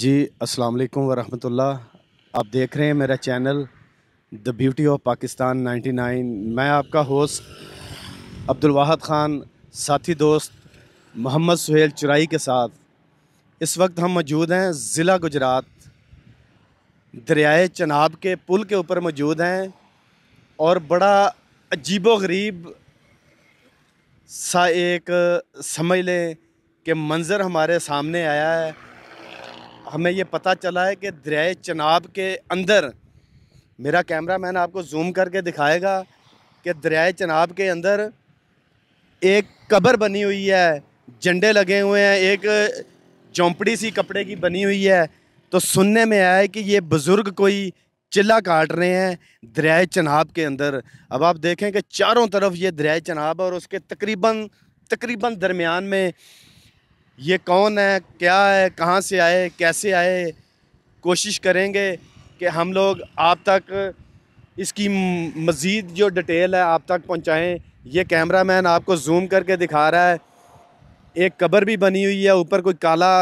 जी अस्सलाम वालेकुम वरहमतुल्लाह आप देख रहे हैं मेरा channel the beauty of Pakistan 99 मैं आपका होस्ट अब्दुल वाहद ख़ान साथी दोस्त मोहम्मद सुहेल चुराई के साथ इस वक्त हम मौजूद हैं ज़िला गुजरात दरियाए चनाब के पुल के ऊपर मौजूद हैं और बड़ा अजीब व गरीब सा एक समझ लें कि मंज़र हमारे सामने आया है हमें ये पता चला है कि दरियाए चनाब के अंदर मेरा कैमरा मैन आपको जूम करके दिखाएगा कि दरियाए चनाब के अंदर एक कब्र बनी हुई है झंडे लगे हुए हैं एक झोंपड़ी सी कपड़े की बनी हुई है तो सुनने में आया है कि ये बुज़ुर्ग कोई चिल्ला काट रहे हैं दरियाए चनाब के अंदर अब आप देखें कि चारों तरफ ये दरियाए चनाब और उसके तकरीबन तकरीबन दरमियान में ये कौन है क्या है कहाँ से आए कैसे आए कोशिश करेंगे कि हम लोग आप तक इसकी मज़ीद जो डिटेल है आप तक पहुँचाएँ ये कैमरा मैन आपको जूम करके दिखा रहा है एक कबर भी बनी हुई है ऊपर कोई काला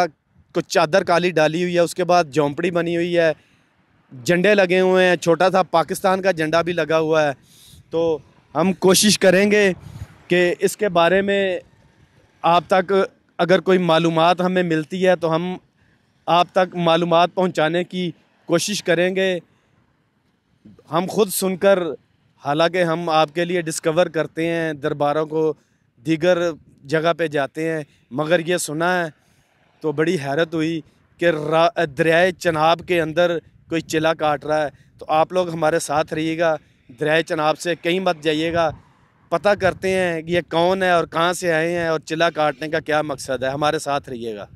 कुछ चादर काली डाली हुई है उसके बाद झोंपड़ी बनी हुई है झंडे लगे हुए हैं छोटा सा पाकिस्तान का झंडा भी लगा हुआ है तो हम कोशिश करेंगे कि इसके बारे में आप तक अगर कोई मालूम हमें मिलती है तो हम आप तक मालूम पहुँचाने की कोशिश करेंगे हम खुद सुनकर हालांकि हम आपके लिए डिस्कवर करते हैं दरबारों को दीगर जगह पे जाते हैं मगर ये सुना है तो बड़ी हैरत हुई कि दरियाए चनाब के अंदर कोई चिला काट रहा है तो आप लोग हमारे साथ रहिएगा दरियाए चनाब से कहीं मत जाइएगा पता करते हैं कि ये कौन है और कहाँ से आए हैं और चिल्ला काटने का क्या मकसद है हमारे साथ रहिएगा